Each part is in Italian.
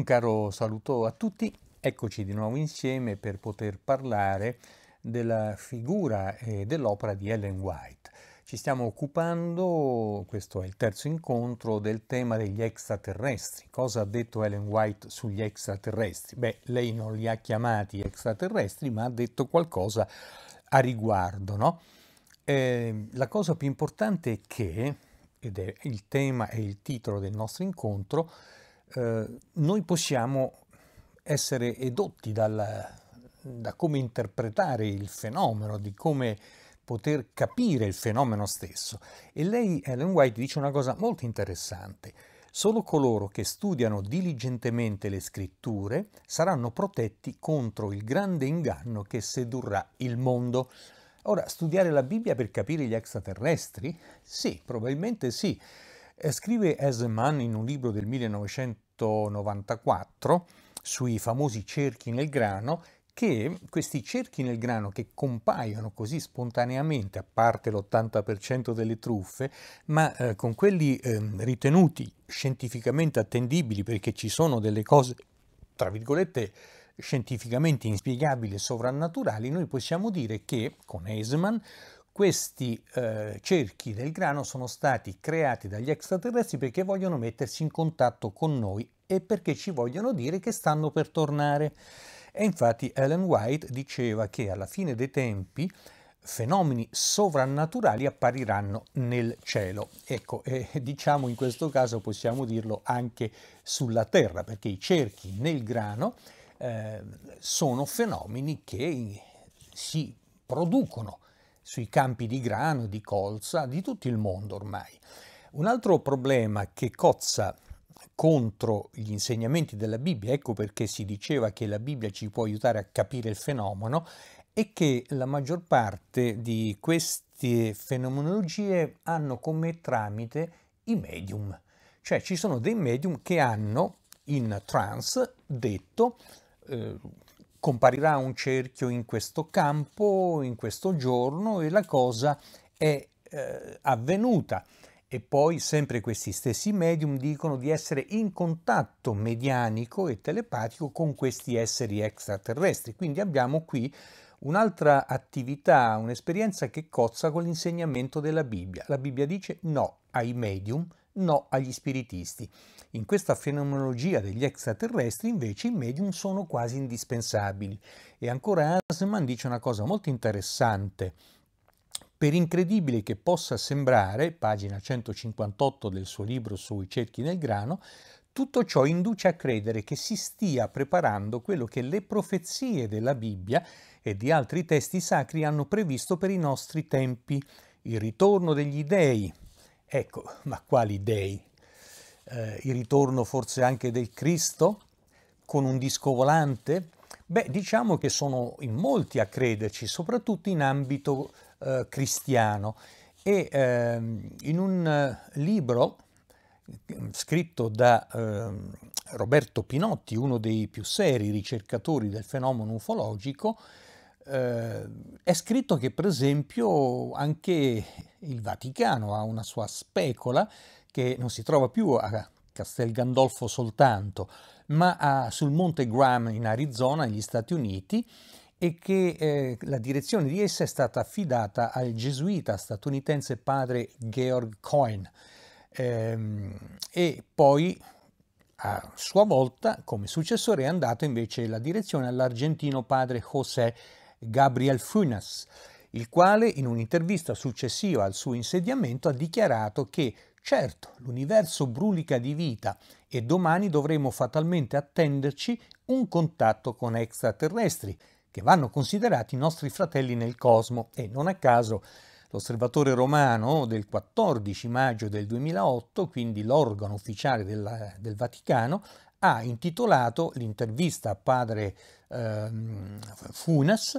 Un caro saluto a tutti, eccoci di nuovo insieme per poter parlare della figura e eh, dell'opera di Ellen White. Ci stiamo occupando, questo è il terzo incontro, del tema degli extraterrestri. Cosa ha detto Ellen White sugli extraterrestri? Beh, lei non li ha chiamati extraterrestri, ma ha detto qualcosa a riguardo, no? eh, la cosa più importante è che, ed è il tema e il titolo del nostro incontro, eh, noi possiamo essere edotti dal, da come interpretare il fenomeno, di come poter capire il fenomeno stesso. E lei, Ellen White, dice una cosa molto interessante. Solo coloro che studiano diligentemente le scritture saranno protetti contro il grande inganno che sedurrà il mondo. Ora, studiare la Bibbia per capire gli extraterrestri? Sì, probabilmente sì. Eh, scrive Esman in un libro del 1994 sui famosi cerchi nel grano che questi cerchi nel grano che compaiono così spontaneamente, a parte l'80% delle truffe, ma eh, con quelli eh, ritenuti scientificamente attendibili perché ci sono delle cose, tra virgolette, scientificamente inspiegabili e sovrannaturali, noi possiamo dire che con Eisman questi eh, cerchi del grano sono stati creati dagli extraterrestri perché vogliono mettersi in contatto con noi e perché ci vogliono dire che stanno per tornare. E infatti Ellen White diceva che alla fine dei tempi fenomeni sovrannaturali appariranno nel cielo. Ecco, eh, diciamo in questo caso possiamo dirlo anche sulla Terra, perché i cerchi nel grano eh, sono fenomeni che si producono sui campi di grano, di colza, di tutto il mondo ormai. Un altro problema che cozza contro gli insegnamenti della Bibbia, ecco perché si diceva che la Bibbia ci può aiutare a capire il fenomeno, è che la maggior parte di queste fenomenologie hanno come tramite i medium, cioè ci sono dei medium che hanno in trance detto eh, Comparirà un cerchio in questo campo, in questo giorno e la cosa è eh, avvenuta. E poi sempre questi stessi medium dicono di essere in contatto medianico e telepatico con questi esseri extraterrestri. Quindi abbiamo qui un'altra attività, un'esperienza che cozza con l'insegnamento della Bibbia. La Bibbia dice no ai medium, no agli spiritisti. In questa fenomenologia degli extraterrestri invece i medium sono quasi indispensabili. E ancora Hansman dice una cosa molto interessante. Per incredibile che possa sembrare, pagina 158 del suo libro sui cerchi nel grano, tutto ciò induce a credere che si stia preparando quello che le profezie della Bibbia e di altri testi sacri hanno previsto per i nostri tempi, il ritorno degli dei, Ecco, ma quali dei? Eh, il ritorno forse anche del Cristo con un disco volante? Beh, diciamo che sono in molti a crederci, soprattutto in ambito eh, cristiano. E ehm, in un eh, libro mm, scritto da ehm, Roberto Pinotti, uno dei più seri ricercatori del fenomeno ufologico, eh, è scritto che per esempio anche il Vaticano ha una sua specola che non si trova più a Castel Gandolfo soltanto, ma a, sul Monte Graham in Arizona, negli Stati Uniti, e che eh, la direzione di essa è stata affidata al gesuita statunitense padre Georg Cohen ehm, e poi a sua volta come successore è andato invece la direzione all'argentino padre José Gabriel Funas, il quale in un'intervista successiva al suo insediamento ha dichiarato che certo l'universo brulica di vita e domani dovremo fatalmente attenderci un contatto con extraterrestri che vanno considerati nostri fratelli nel cosmo e non a caso L'osservatore romano del 14 maggio del 2008, quindi l'organo ufficiale della, del Vaticano, ha intitolato l'intervista a padre eh, Funas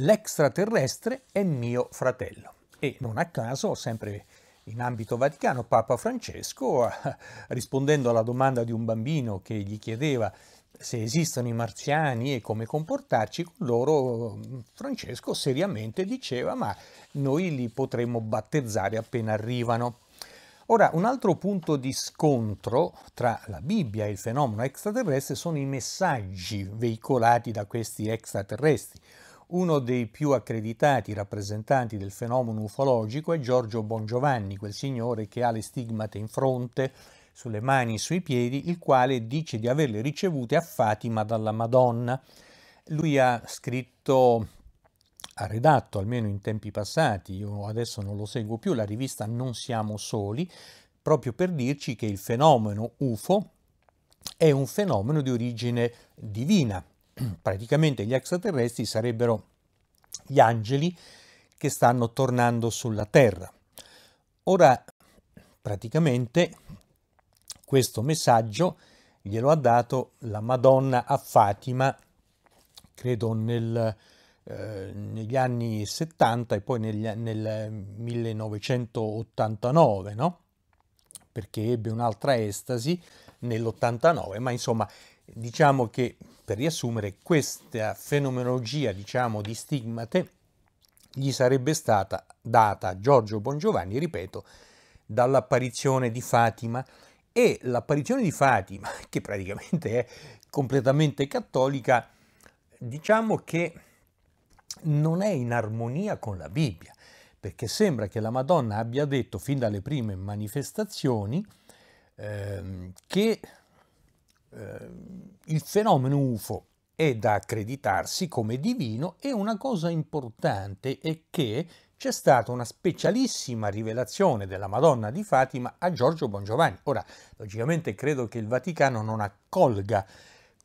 L'extraterrestre è mio fratello. E non a caso, sempre in ambito vaticano, Papa Francesco, rispondendo alla domanda di un bambino che gli chiedeva se esistono i marziani e come comportarci con loro, Francesco seriamente diceva ma noi li potremmo battezzare appena arrivano. Ora, un altro punto di scontro tra la Bibbia e il fenomeno extraterrestre sono i messaggi veicolati da questi extraterrestri. Uno dei più accreditati rappresentanti del fenomeno ufologico è Giorgio Bongiovanni, quel signore che ha le stigmate in fronte, sulle mani e sui piedi, il quale dice di averle ricevute a Fatima dalla Madonna. Lui ha scritto ha redatto, almeno in tempi passati, io adesso non lo seguo più, la rivista Non siamo soli, proprio per dirci che il fenomeno UFO è un fenomeno di origine divina. Praticamente gli extraterrestri sarebbero gli angeli che stanno tornando sulla Terra. Ora, praticamente, questo messaggio glielo ha dato la Madonna a Fatima, credo nel eh, negli anni 70 e poi negli, nel 1989, no? perché ebbe un'altra estasi nell'89, ma insomma diciamo che per riassumere questa fenomenologia diciamo, di stigmate gli sarebbe stata data a Giorgio Bongiovanni, ripeto, dall'apparizione di Fatima e l'apparizione di Fatima, che praticamente è completamente cattolica, diciamo che non è in armonia con la Bibbia, perché sembra che la Madonna abbia detto fin dalle prime manifestazioni ehm, che ehm, il fenomeno UFO è da accreditarsi come divino e una cosa importante è che c'è stata una specialissima rivelazione della Madonna di Fatima a Giorgio Bongiovanni. Ora, logicamente credo che il Vaticano non accolga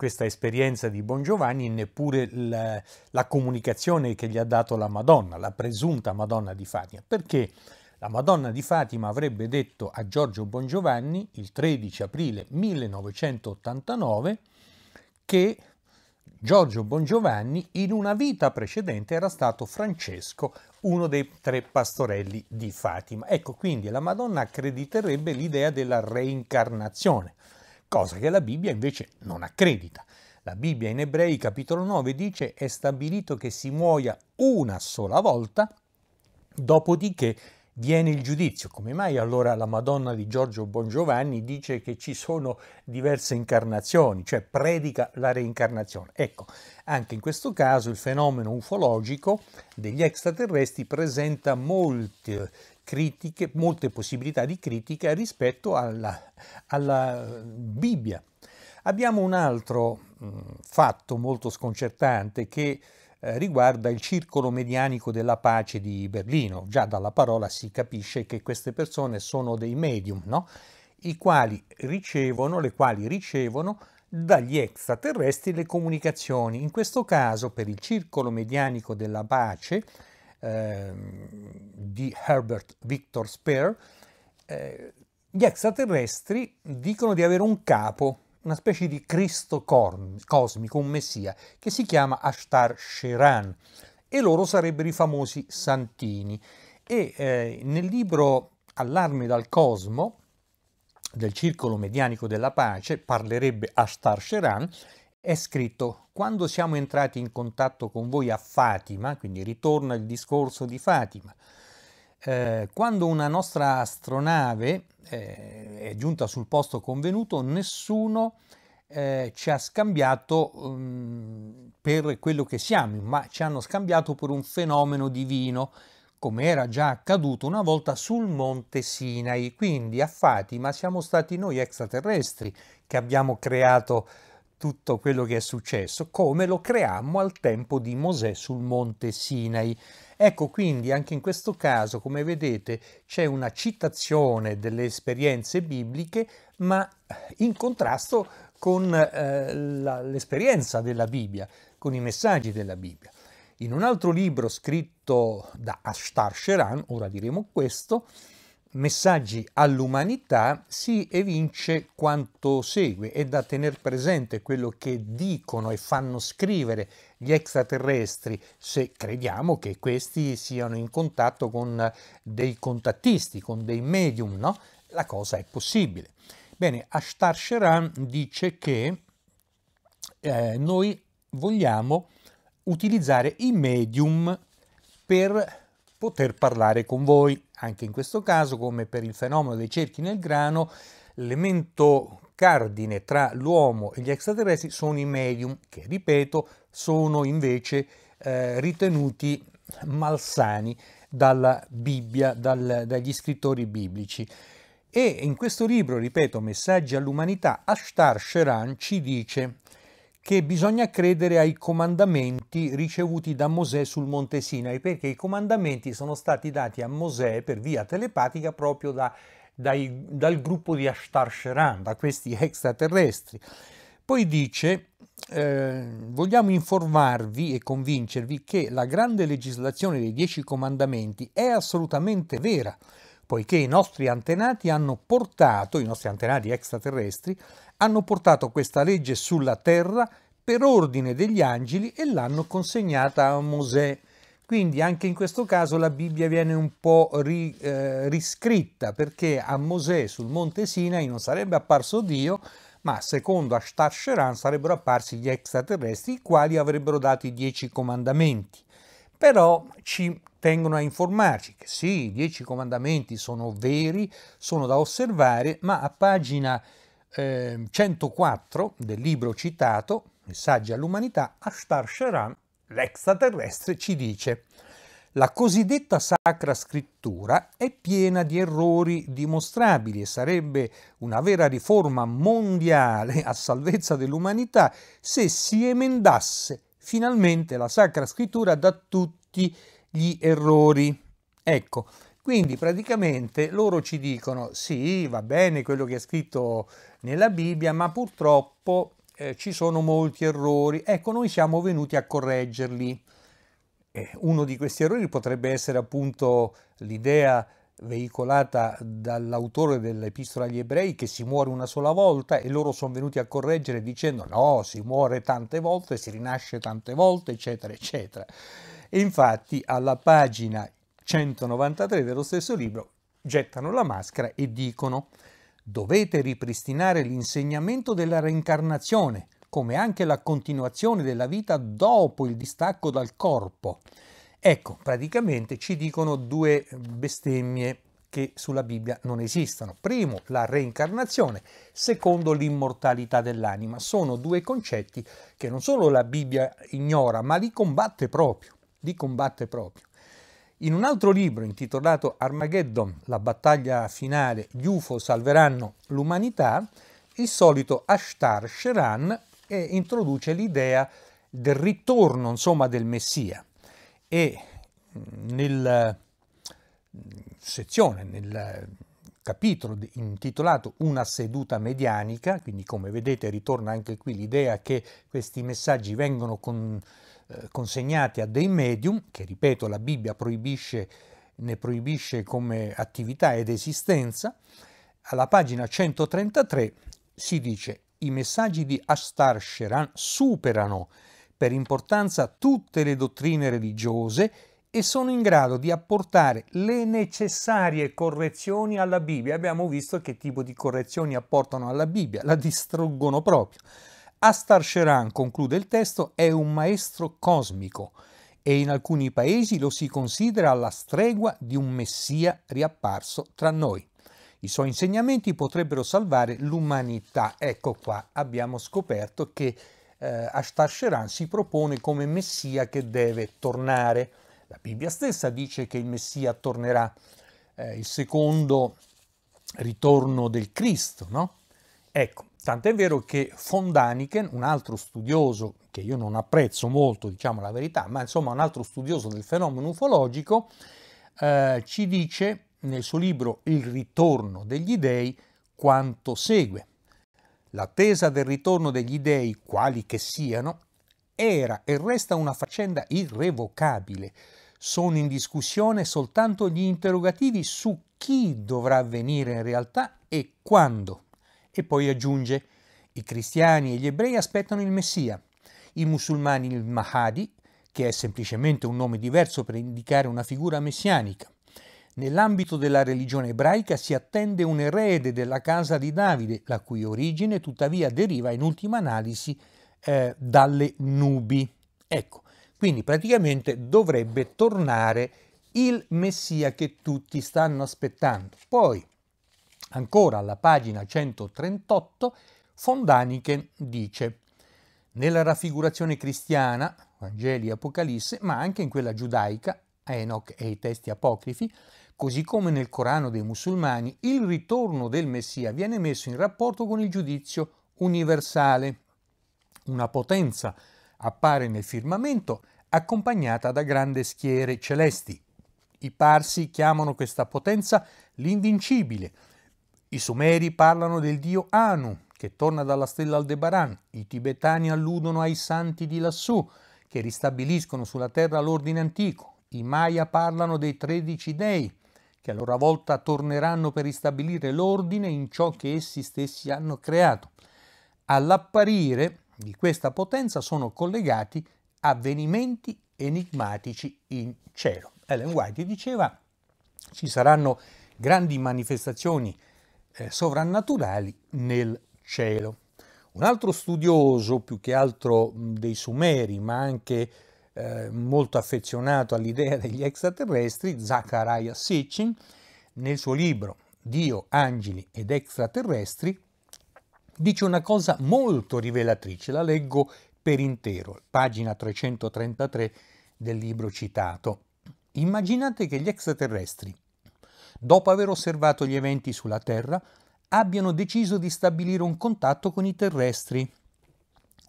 questa esperienza di Bongiovanni, neppure la, la comunicazione che gli ha dato la Madonna, la presunta Madonna di Fatima, perché la Madonna di Fatima avrebbe detto a Giorgio Bongiovanni il 13 aprile 1989 che Giorgio Bongiovanni in una vita precedente era stato Francesco, uno dei tre pastorelli di Fatima. Ecco, quindi la Madonna accrediterebbe l'idea della reincarnazione cosa che la Bibbia invece non accredita. La Bibbia in Ebrei capitolo 9 dice è stabilito che si muoia una sola volta, dopodiché viene il giudizio. Come mai allora la Madonna di Giorgio Bongiovanni dice che ci sono diverse incarnazioni, cioè predica la reincarnazione? Ecco, anche in questo caso il fenomeno ufologico degli extraterrestri presenta molte critiche, molte possibilità di critica rispetto alla, alla Bibbia. Abbiamo un altro mh, fatto molto sconcertante che eh, riguarda il circolo medianico della pace di Berlino. Già dalla parola si capisce che queste persone sono dei medium, no? i quali ricevono, le quali ricevono dagli extraterrestri le comunicazioni. In questo caso, per il circolo medianico della pace, Ehm, di Herbert Victor Speer, eh, gli extraterrestri dicono di avere un capo, una specie di Cristo cosmico, un messia, che si chiama Ashtar Sheran e loro sarebbero i famosi Santini. E eh, nel libro Allarme dal Cosmo, del Circolo Medianico della Pace, parlerebbe Ashtar Sheran è scritto quando siamo entrati in contatto con voi a Fatima, quindi ritorna il discorso di Fatima, eh, quando una nostra astronave eh, è giunta sul posto convenuto, nessuno eh, ci ha scambiato um, per quello che siamo, ma ci hanno scambiato per un fenomeno divino, come era già accaduto una volta sul monte Sinai. Quindi a Fatima siamo stati noi extraterrestri che abbiamo creato tutto quello che è successo, come lo creammo al tempo di Mosè sul monte Sinai. Ecco quindi anche in questo caso, come vedete, c'è una citazione delle esperienze bibliche, ma in contrasto con eh, l'esperienza della Bibbia, con i messaggi della Bibbia. In un altro libro scritto da Ashtar Sheran, ora diremo questo, messaggi all'umanità si evince quanto segue. È da tener presente quello che dicono e fanno scrivere gli extraterrestri, se crediamo che questi siano in contatto con dei contattisti, con dei medium, no? La cosa è possibile. Bene, Ashtar Sheran dice che eh, noi vogliamo utilizzare i medium per poter parlare con voi. Anche in questo caso, come per il fenomeno dei cerchi nel grano, l'elemento cardine tra l'uomo e gli extraterrestri sono i medium, che ripeto sono invece eh, ritenuti malsani dalla Bibbia, dal, dagli scrittori biblici. E in questo libro, ripeto, Messaggi all'umanità, Ashtar Sheran ci dice che bisogna credere ai comandamenti ricevuti da Mosè sul monte Sinai, perché i comandamenti sono stati dati a Mosè per via telepatica proprio da, dai, dal gruppo di Ashtar Sheran, da questi extraterrestri. Poi dice, eh, vogliamo informarvi e convincervi che la grande legislazione dei dieci comandamenti è assolutamente vera, poiché i nostri antenati hanno portato, i nostri antenati extraterrestri, hanno portato questa legge sulla terra per ordine degli angeli e l'hanno consegnata a Mosè. Quindi anche in questo caso la Bibbia viene un po' ri, eh, riscritta perché a Mosè sul monte Sinai non sarebbe apparso Dio, ma secondo Ashtar Sheran sarebbero apparsi gli extraterrestri i quali avrebbero dato i dieci comandamenti. Però ci, tengono a informarci che sì, i dieci comandamenti sono veri, sono da osservare, ma a pagina eh, 104 del libro citato, Messaggi all'umanità, Ashtar Sharan, l'extraterrestre, ci dice la cosiddetta sacra scrittura è piena di errori dimostrabili e sarebbe una vera riforma mondiale a salvezza dell'umanità se si emendasse finalmente la sacra scrittura da tutti i gli errori. Ecco, quindi praticamente loro ci dicono sì, va bene quello che è scritto nella Bibbia, ma purtroppo eh, ci sono molti errori. Ecco, noi siamo venuti a correggerli. Eh, uno di questi errori potrebbe essere appunto l'idea veicolata dall'autore dell'epistola agli ebrei che si muore una sola volta e loro sono venuti a correggere dicendo no, si muore tante volte, si rinasce tante volte, eccetera, eccetera. E infatti alla pagina 193 dello stesso libro gettano la maschera e dicono dovete ripristinare l'insegnamento della reincarnazione, come anche la continuazione della vita dopo il distacco dal corpo. Ecco, praticamente ci dicono due bestemmie che sulla Bibbia non esistono. Primo, la reincarnazione, secondo l'immortalità dell'anima. Sono due concetti che non solo la Bibbia ignora, ma li combatte proprio li combatte proprio. In un altro libro intitolato Armageddon, la battaglia finale, gli UFO salveranno l'umanità, il solito Ashtar Sheran eh, introduce l'idea del ritorno insomma, del Messia e mm, nella mm, sezione, nel capitolo intitolato Una seduta medianica, quindi come vedete ritorna anche qui l'idea che questi messaggi vengono con, eh, consegnati a dei medium, che ripeto la Bibbia proibisce, ne proibisce come attività ed esistenza, alla pagina 133 si dice i messaggi di Astar Sheran superano per importanza tutte le dottrine religiose e sono in grado di apportare le necessarie correzioni alla Bibbia. Abbiamo visto che tipo di correzioni apportano alla Bibbia, la distruggono proprio. Astar Sheran, conclude il testo, è un maestro cosmico e in alcuni paesi lo si considera alla stregua di un messia riapparso tra noi. I suoi insegnamenti potrebbero salvare l'umanità. Ecco qua, abbiamo scoperto che eh, Ashtar Sheran si propone come messia che deve tornare. La Bibbia stessa dice che il messia tornerà, eh, il secondo ritorno del Cristo, no? Ecco, Tant'è vero che von Daniken, un altro studioso che io non apprezzo molto, diciamo la verità, ma insomma un altro studioso del fenomeno ufologico, eh, ci dice nel suo libro Il ritorno degli dei quanto segue. L'attesa del ritorno degli dei, quali che siano, era e resta una faccenda irrevocabile. Sono in discussione soltanto gli interrogativi su chi dovrà avvenire in realtà e quando. E poi aggiunge, i cristiani e gli ebrei aspettano il Messia, i musulmani il Mahadi, che è semplicemente un nome diverso per indicare una figura messianica. Nell'ambito della religione ebraica si attende un erede della casa di Davide, la cui origine tuttavia deriva in ultima analisi eh, dalle nubi. Ecco, quindi praticamente dovrebbe tornare il Messia che tutti stanno aspettando. Poi Ancora alla pagina 138 Fondaniken dice nella raffigurazione cristiana, Vangeli e Apocalisse, ma anche in quella giudaica, Enoch e i testi apocrifi, così come nel Corano dei musulmani, il ritorno del Messia viene messo in rapporto con il giudizio universale. Una potenza appare nel firmamento accompagnata da grandi schiere celesti. I parsi chiamano questa potenza l'invincibile, i Sumeri parlano del dio Anu, che torna dalla stella Aldebaran. I tibetani alludono ai santi di lassù, che ristabiliscono sulla terra l'ordine antico. I Maya parlano dei tredici dei, che a loro volta torneranno per ristabilire l'ordine in ciò che essi stessi hanno creato. All'apparire di questa potenza sono collegati avvenimenti enigmatici in cielo. Ellen White diceva ci saranno grandi manifestazioni eh, sovrannaturali nel cielo. Un altro studioso, più che altro dei Sumeri, ma anche eh, molto affezionato all'idea degli extraterrestri, Zachariah Sitchin, nel suo libro Dio, angeli ed extraterrestri, dice una cosa molto rivelatrice, la leggo per intero, pagina 333 del libro citato. Immaginate che gli extraterrestri dopo aver osservato gli eventi sulla Terra, abbiano deciso di stabilire un contatto con i terrestri,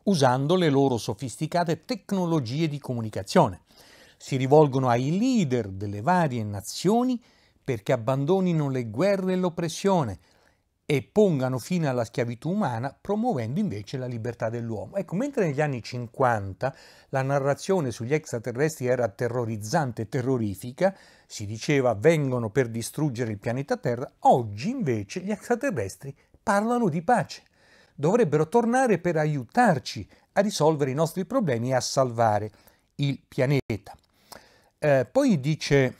usando le loro sofisticate tecnologie di comunicazione. Si rivolgono ai leader delle varie nazioni perché abbandonino le guerre e l'oppressione, e pongano fine alla schiavitù umana promuovendo invece la libertà dell'uomo. Ecco, mentre negli anni 50 la narrazione sugli extraterrestri era terrorizzante e terrorifica, si diceva vengono per distruggere il pianeta Terra, oggi invece gli extraterrestri parlano di pace. Dovrebbero tornare per aiutarci a risolvere i nostri problemi e a salvare il pianeta. Eh, poi dice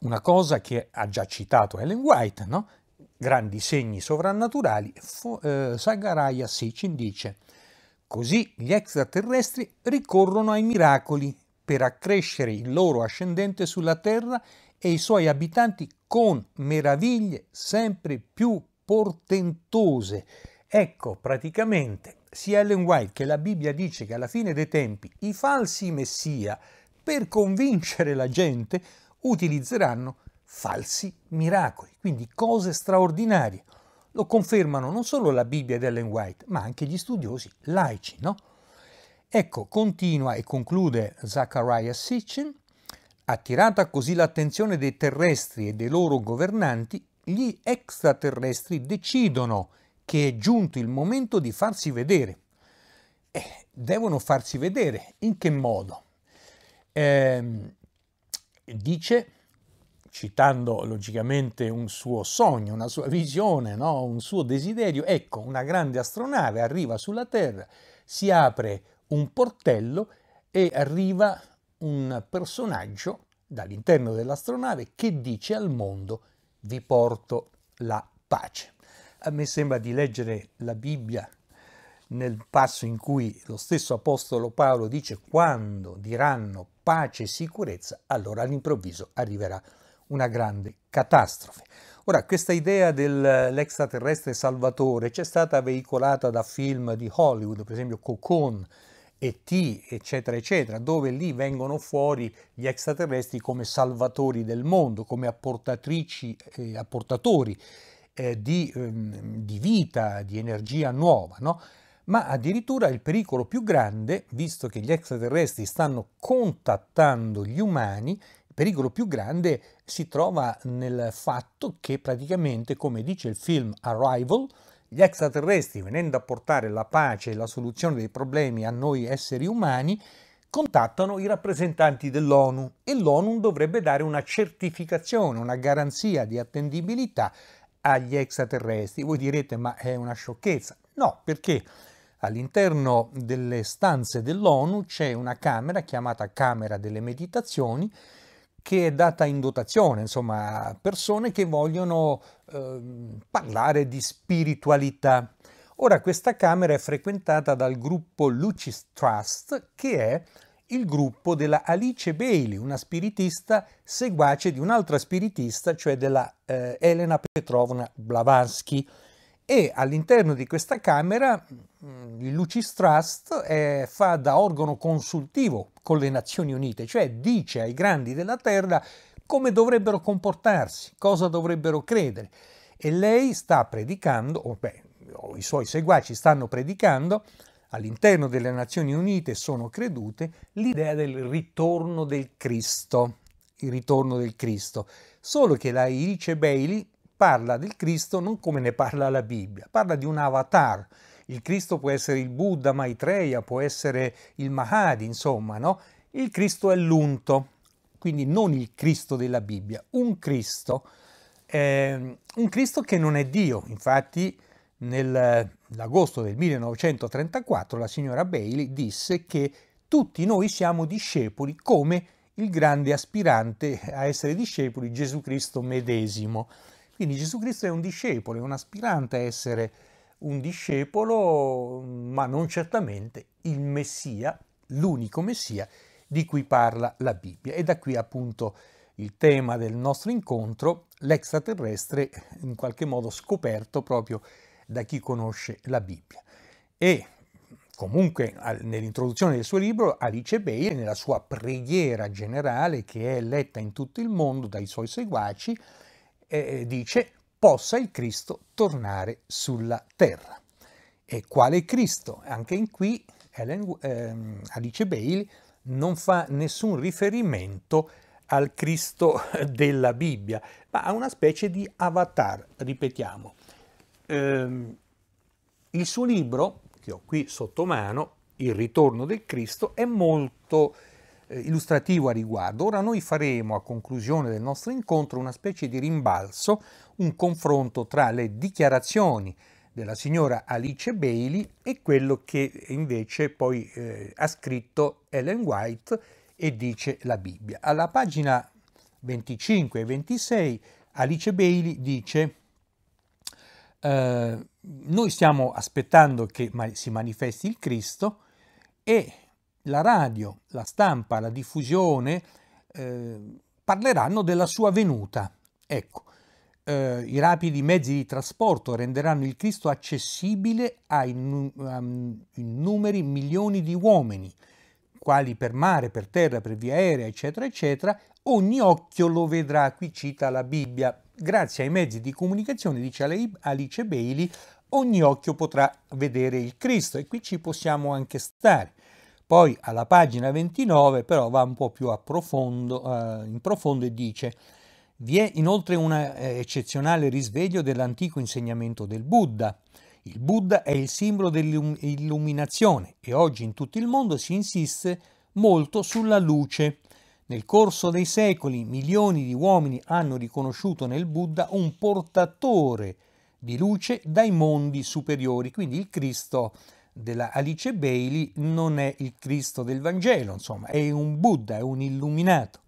una cosa che ha già citato Ellen White, no? grandi segni sovrannaturali, eh, Sagaraya 16 dice Così gli extraterrestri ricorrono ai miracoli per accrescere il loro ascendente sulla Terra e i suoi abitanti con meraviglie sempre più portentose. Ecco, praticamente, sia Ellen White che la Bibbia dice che alla fine dei tempi i falsi messia, per convincere la gente, utilizzeranno falsi miracoli, quindi cose straordinarie. Lo confermano non solo la Bibbia di Ellen White, ma anche gli studiosi laici, no? Ecco, continua e conclude Zachariah Sitchin, attirata così l'attenzione dei terrestri e dei loro governanti, gli extraterrestri decidono che è giunto il momento di farsi vedere. Eh, devono farsi vedere, in che modo? Eh, dice citando logicamente un suo sogno, una sua visione, no? un suo desiderio, ecco, una grande astronave arriva sulla Terra, si apre un portello e arriva un personaggio dall'interno dell'astronave che dice al mondo vi porto la pace. A me sembra di leggere la Bibbia nel passo in cui lo stesso Apostolo Paolo dice quando diranno pace e sicurezza, allora all'improvviso arriverà la pace una grande catastrofe. Ora, questa idea dell'extraterrestre eh, salvatore c'è stata veicolata da film di Hollywood, per esempio Cocoon, ET, eccetera, eccetera, dove lì vengono fuori gli extraterrestri come salvatori del mondo, come apportatrici, eh, apportatori eh, di, ehm, di, vita, di energia nuova, no? Ma addirittura il pericolo più grande, visto che gli extraterrestri stanno contattando gli umani, il pericolo più grande si trova nel fatto che praticamente, come dice il film Arrival, gli extraterrestri, venendo a portare la pace e la soluzione dei problemi a noi esseri umani, contattano i rappresentanti dell'ONU e l'ONU dovrebbe dare una certificazione, una garanzia di attendibilità agli extraterrestri. Voi direte ma è una sciocchezza. No, perché all'interno delle stanze dell'ONU c'è una camera chiamata Camera delle Meditazioni che è data in dotazione, insomma, a persone che vogliono eh, parlare di spiritualità. Ora questa Camera è frequentata dal gruppo Lucis Trust, che è il gruppo della Alice Bailey, una spiritista seguace di un'altra spiritista, cioè della eh, Elena Petrovna Blavatsky. E all'interno di questa Camera mm, il Lucis Trust è, eh, fa da organo consultivo, con le Nazioni Unite, cioè dice ai grandi della Terra come dovrebbero comportarsi, cosa dovrebbero credere. E lei sta predicando, o, beh, o i suoi seguaci stanno predicando, all'interno delle Nazioni Unite sono credute, l'idea del ritorno del Cristo. Il ritorno del Cristo. Solo che la Irice Bailey parla del Cristo non come ne parla la Bibbia, parla di un avatar, il Cristo può essere il Buddha, Maitreya, può essere il Mahadi, insomma, no? Il Cristo è l'unto, quindi non il Cristo della Bibbia, un Cristo, eh, un Cristo che non è Dio. Infatti, nell'agosto del 1934 la signora Bailey disse che tutti noi siamo discepoli come il grande aspirante a essere discepoli Gesù Cristo medesimo. Quindi Gesù Cristo è un discepolo, è un aspirante a essere discepolo un discepolo, ma non certamente il Messia, l'unico Messia di cui parla la Bibbia. E da qui appunto il tema del nostro incontro, l'extraterrestre in qualche modo scoperto proprio da chi conosce la Bibbia. E comunque nell'introduzione del suo libro Alice Bailey, nella sua preghiera generale che è letta in tutto il mondo dai suoi seguaci, eh, dice possa il Cristo tornare sulla terra. E quale Cristo? Anche qui Ellen, ehm, Alice Bailey non fa nessun riferimento al Cristo della Bibbia, ma a una specie di avatar, ripetiamo. Ehm, il suo libro, che ho qui sotto mano, Il ritorno del Cristo, è molto eh, illustrativo a riguardo. Ora noi faremo a conclusione del nostro incontro una specie di rimbalzo, un confronto tra le dichiarazioni della signora Alice Bailey e quello che invece poi eh, ha scritto Ellen White e dice la Bibbia. Alla pagina 25 e 26 Alice Bailey dice eh, noi stiamo aspettando che si manifesti il Cristo e la radio, la stampa, la diffusione eh, parleranno della sua venuta. Ecco, eh, i rapidi mezzi di trasporto renderanno il Cristo accessibile ai nu- numeri milioni di uomini, quali per mare, per terra, per via aerea, eccetera, eccetera. Ogni occhio lo vedrà, qui cita la Bibbia. Grazie ai mezzi di comunicazione, dice Alice Bailey, ogni occhio potrà vedere il Cristo e qui ci possiamo anche stare. Poi alla pagina 29 però va un po' più a profondo, eh, in profondo e dice vi è inoltre un eh, eccezionale risveglio dell'antico insegnamento del Buddha. Il Buddha è il simbolo dell'illuminazione e oggi in tutto il mondo si insiste molto sulla luce. Nel corso dei secoli milioni di uomini hanno riconosciuto nel Buddha un portatore di luce dai mondi superiori, quindi il Cristo della Alice Bailey non è il Cristo del Vangelo, insomma, è un Buddha, è un illuminato.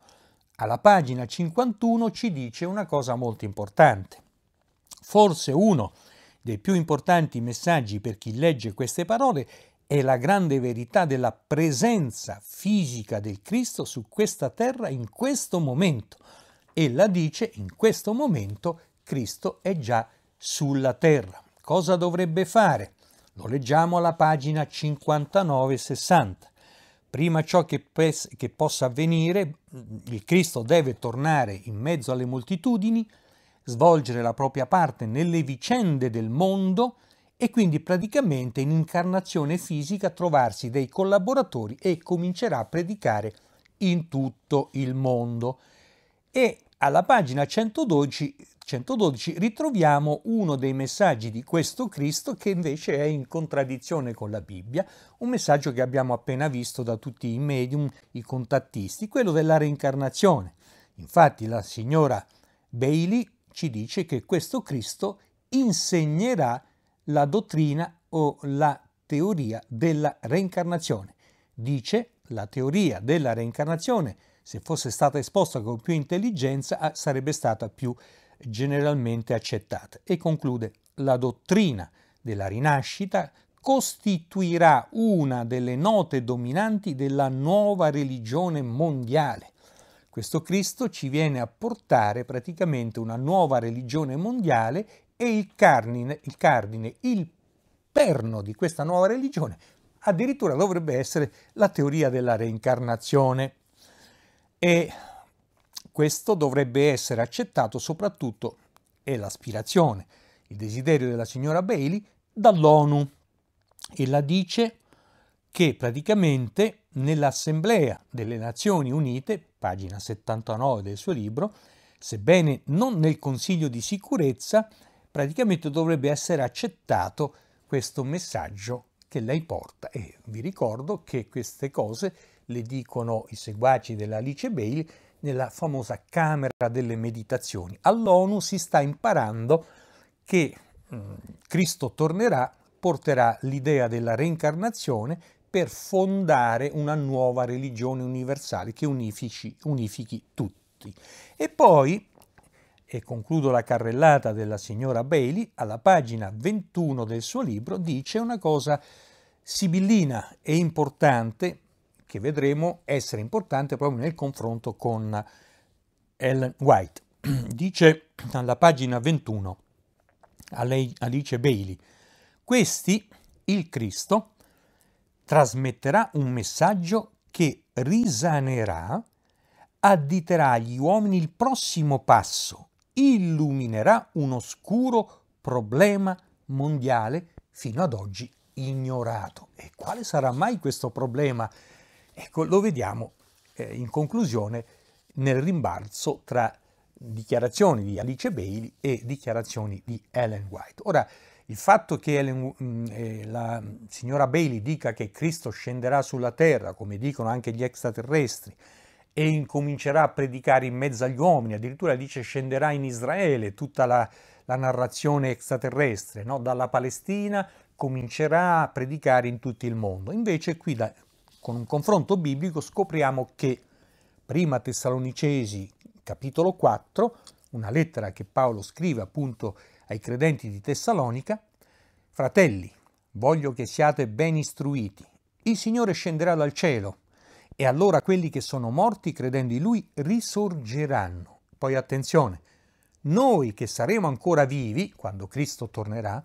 Alla pagina 51 ci dice una cosa molto importante. Forse uno dei più importanti messaggi per chi legge queste parole è la grande verità della presenza fisica del Cristo su questa terra in questo momento. E la dice in questo momento Cristo è già sulla terra. Cosa dovrebbe fare? Lo leggiamo alla pagina 59-60. Prima ciò che, che possa avvenire, il Cristo deve tornare in mezzo alle moltitudini, svolgere la propria parte nelle vicende del mondo e quindi praticamente in incarnazione fisica trovarsi dei collaboratori e comincerà a predicare in tutto il mondo. E alla pagina 112 112 ritroviamo uno dei messaggi di questo Cristo che invece è in contraddizione con la Bibbia, un messaggio che abbiamo appena visto da tutti i medium, i contattisti, quello della reincarnazione. Infatti la signora Bailey ci dice che questo Cristo insegnerà la dottrina o la teoria della reincarnazione. Dice la teoria della reincarnazione, se fosse stata esposta con più intelligenza, ah, sarebbe stata più generalmente accettate. E conclude, la dottrina della rinascita costituirà una delle note dominanti della nuova religione mondiale. Questo Cristo ci viene a portare praticamente una nuova religione mondiale e il cardine, il, cardine, il perno di questa nuova religione addirittura dovrebbe essere la teoria della reincarnazione. E questo dovrebbe essere accettato soprattutto, è l'aspirazione, il desiderio della signora Bailey, dall'ONU. E la dice che praticamente nell'Assemblea delle Nazioni Unite, pagina 79 del suo libro, sebbene non nel Consiglio di sicurezza, praticamente dovrebbe essere accettato questo messaggio che lei porta. E vi ricordo che queste cose le dicono i seguaci dell'Alice Bailey nella famosa Camera delle Meditazioni. All'ONU si sta imparando che mh, mm, Cristo tornerà, porterà l'idea della reincarnazione per fondare una nuova religione universale che unifici, unifichi tutti. E poi, e concludo la carrellata della signora Bailey, alla pagina 21 del suo libro dice una cosa sibillina e importante che vedremo essere importante proprio nel confronto con Ellen White. Dice alla pagina 21 a lei, Alice Bailey, questi, il Cristo, trasmetterà un messaggio che risanerà, additerà agli uomini il prossimo passo, illuminerà un oscuro problema mondiale fino ad oggi ignorato. E quale sarà mai questo problema Ecco, lo vediamo eh, in conclusione nel rimbalzo tra dichiarazioni di Alice Bailey e dichiarazioni di Ellen White. Ora, il fatto che Ellen, mm, eh, la signora Bailey dica che Cristo scenderà sulla terra, come dicono anche gli extraterrestri, e incomincerà a predicare in mezzo agli uomini, addirittura dice scenderà in Israele tutta la, la narrazione extraterrestre, no? dalla Palestina comincerà a predicare in tutto il mondo. Invece qui da, con un confronto biblico scopriamo che prima Tessalonicesi capitolo 4, una lettera che Paolo scrive appunto ai credenti di Tessalonica, fratelli, voglio che siate ben istruiti. Il Signore scenderà dal cielo e allora quelli che sono morti credendo in Lui risorgeranno. Poi attenzione, noi che saremo ancora vivi, quando Cristo tornerà,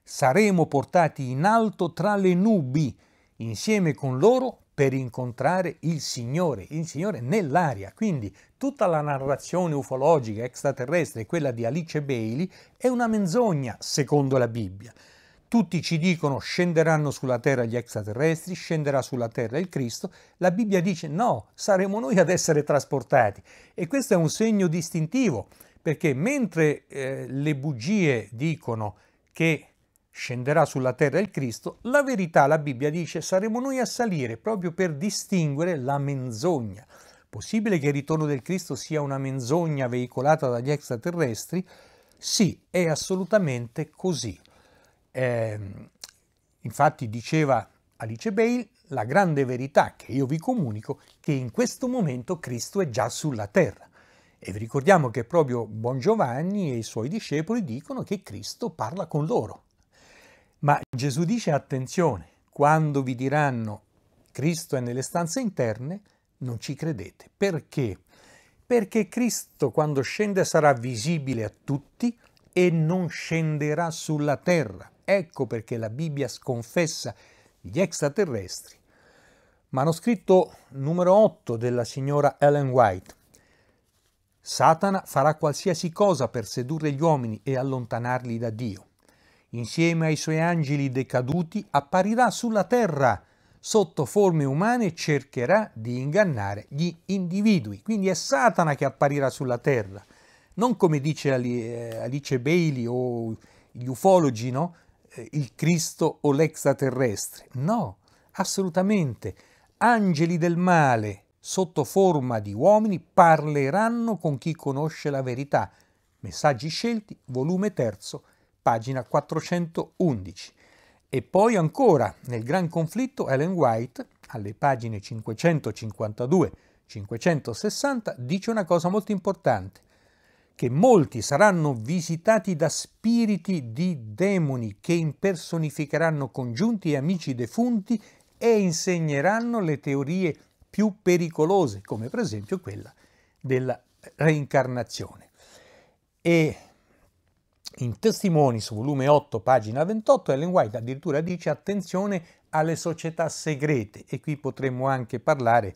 saremo portati in alto tra le nubi insieme con loro per incontrare il Signore, il Signore nell'aria. Quindi tutta la narrazione ufologica extraterrestre, quella di Alice Bailey, è una menzogna secondo la Bibbia. Tutti ci dicono scenderanno sulla terra gli extraterrestri, scenderà sulla terra il Cristo. La Bibbia dice no, saremo noi ad essere trasportati. E questo è un segno distintivo, perché mentre eh, le bugie dicono che scenderà sulla terra il Cristo, la verità, la Bibbia dice, saremo noi a salire proprio per distinguere la menzogna. Possibile che il ritorno del Cristo sia una menzogna veicolata dagli extraterrestri? Sì, è assolutamente così. Eh, infatti diceva Alice Bale, la grande verità che io vi comunico che in questo momento Cristo è già sulla terra. E vi ricordiamo che proprio Giovanni e i suoi discepoli dicono che Cristo parla con loro. Ma Gesù dice attenzione, quando vi diranno Cristo è nelle stanze interne, non ci credete. Perché? Perché Cristo quando scende sarà visibile a tutti e non scenderà sulla terra. Ecco perché la Bibbia sconfessa gli extraterrestri. Manoscritto numero 8 della signora Ellen White. Satana farà qualsiasi cosa per sedurre gli uomini e allontanarli da Dio insieme ai suoi angeli decaduti, apparirà sulla terra sotto forme umane e cercherà di ingannare gli individui. Quindi è Satana che apparirà sulla terra, non come dice eh, Alice Bailey o gli ufologi, no? Eh, il Cristo o l'extraterrestre. No, assolutamente. Angeli del male, sotto forma di uomini, parleranno con chi conosce la verità. Messaggi scelti, volume terzo, pagina 411. E poi ancora nel Gran Conflitto Ellen White, alle pagine 552-560, dice una cosa molto importante, che molti saranno visitati da spiriti di demoni che impersonificheranno congiunti e amici defunti e insegneranno le teorie più pericolose, come per esempio quella della reincarnazione. E in Testimoni, volume 8, pagina 28, Ellen White addirittura dice attenzione alle società segrete e qui potremmo anche parlare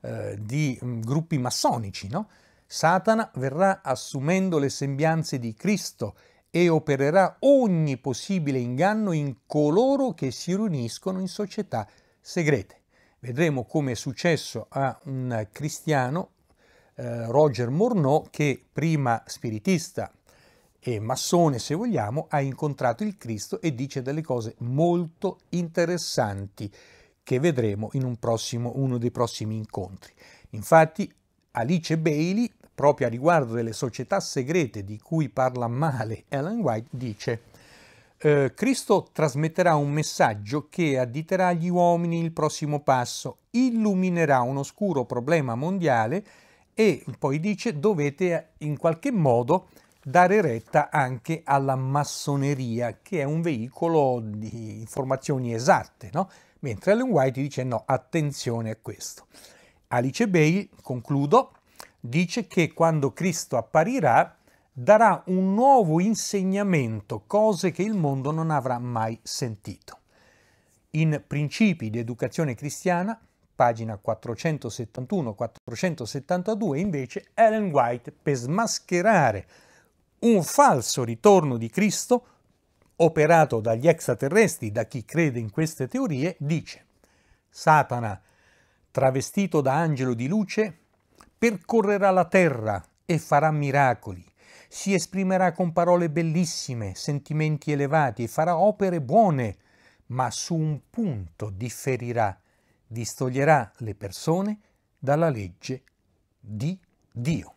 eh, di mm, gruppi massonici, no? Satana verrà assumendo le sembianze di Cristo e opererà ogni possibile inganno in coloro che si riuniscono in società segrete. Vedremo come è successo a un cristiano, eh, Roger Morneau, che prima spiritista e massone, se vogliamo, ha incontrato il Cristo e dice delle cose molto interessanti che vedremo in un prossimo, uno dei prossimi incontri. Infatti Alice Bailey, proprio a riguardo delle società segrete di cui parla male Ellen White, dice eh, Cristo trasmetterà un messaggio che additerà agli uomini il prossimo passo, illuminerà un oscuro problema mondiale e poi dice dovete in qualche modo dare retta anche alla massoneria, che è un veicolo di informazioni esatte, no? mentre Ellen White dice no, attenzione a questo. Alice Bale, concludo, dice che quando Cristo apparirà darà un nuovo insegnamento, cose che il mondo non avrà mai sentito. In Principi di educazione cristiana, pagina 471-472, invece Ellen White, per smascherare un falso ritorno di Cristo operato dagli extraterrestri, da chi crede in queste teorie, dice Satana, travestito da angelo di luce, percorrerà la terra e farà miracoli, si esprimerà con parole bellissime, sentimenti elevati e farà opere buone, ma su un punto differirà, distoglierà le persone dalla legge di Dio.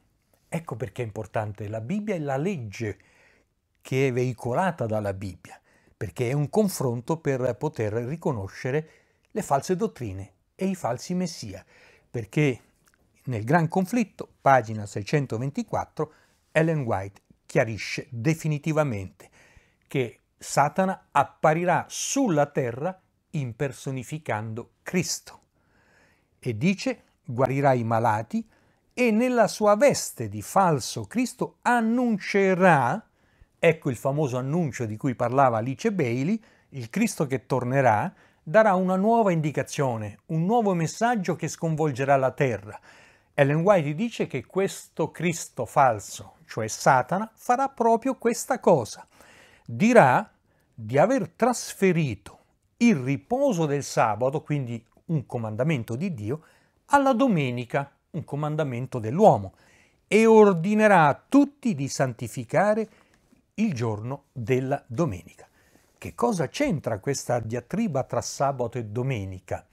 Ecco perché è importante la Bibbia e la legge che è veicolata dalla Bibbia, perché è un confronto per poter riconoscere le false dottrine e i falsi messia, perché nel Gran Conflitto, pagina 624, Ellen White chiarisce definitivamente che Satana apparirà sulla terra impersonificando Cristo e dice guarirà i malati, e nella sua veste di falso Cristo annuncerà, ecco il famoso annuncio di cui parlava Alice Bailey, il Cristo che tornerà, darà una nuova indicazione, un nuovo messaggio che sconvolgerà la terra. Ellen White dice che questo Cristo falso, cioè Satana, farà proprio questa cosa. Dirà di aver trasferito il riposo del sabato, quindi un comandamento di Dio, alla domenica un comandamento dell'uomo, e ordinerà a tutti di santificare il giorno della domenica. Che cosa c'entra questa diatriba tra sabato e domenica?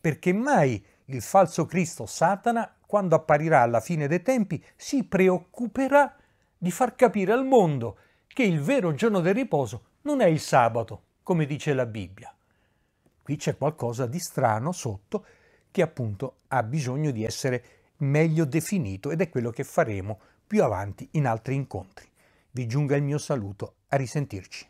Perché mai il falso Cristo Satana, quando apparirà alla fine dei tempi, si preoccuperà di far capire al mondo che il vero giorno del riposo non è il sabato, come dice la Bibbia. Qui c'è qualcosa di strano sotto che appunto ha bisogno di essere meglio definito ed è quello che faremo più avanti in altri incontri. Vi giunga il mio saluto, a risentirci.